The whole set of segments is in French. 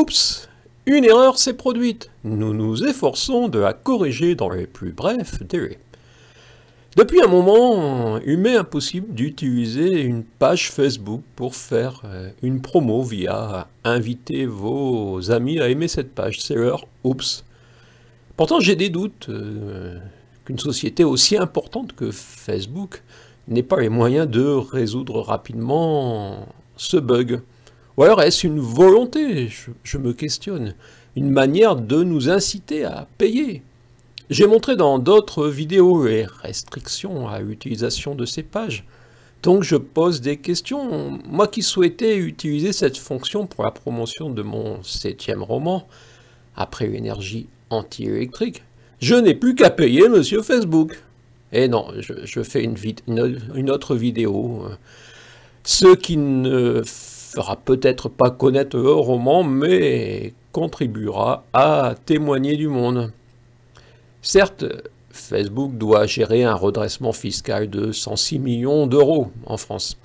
Oups Une erreur s'est produite. Nous nous efforçons de la corriger dans les plus brefs délais. Depuis un moment, il m'est impossible d'utiliser une page Facebook pour faire euh, une promo via inviter vos amis à aimer cette page. C'est leur oups. Pourtant, j'ai des doutes euh, qu'une société aussi importante que Facebook n'ait pas les moyens de résoudre rapidement ce bug. Ou alors est-ce une volonté, je, me questionne, une manière de nous inciter à payer J'ai montré dans d'autres vidéos les restrictions à l'utilisation de ces pages. Donc je pose des questions. Moi qui souhaitais utiliser cette fonction pour la promotion de mon septième roman, après l'énergie anti-électrique, je n'ai plus qu'à payer monsieur Facebook. Et eh non, je, fais une, une, autre vidéo. Euh. Ceux qui ne fera peut-être pas connaître le roman, mais contribuera à témoigner du monde. Certes, Facebook doit gérer un redressement fiscal de 106 millions d'euros en France,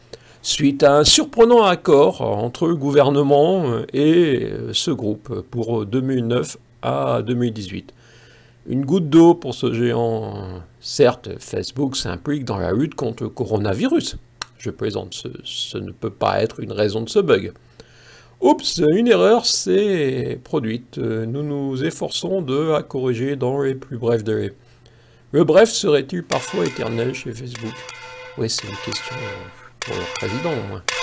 suite à un surprenant accord entre le gouvernement et ce groupe pour 2009 à 2018. Une goutte d'eau pour ce géant. Certes, Facebook s'implique dans la lutte contre le coronavirus, je présente, ce, ne peut pas être une raison de ce bug. Oups, une erreur s'est produite. Nous nous efforçons de la corriger dans les plus brefs délais. Le bref serait-il parfois éternel chez Facebook Oui, c'est une question pour le président au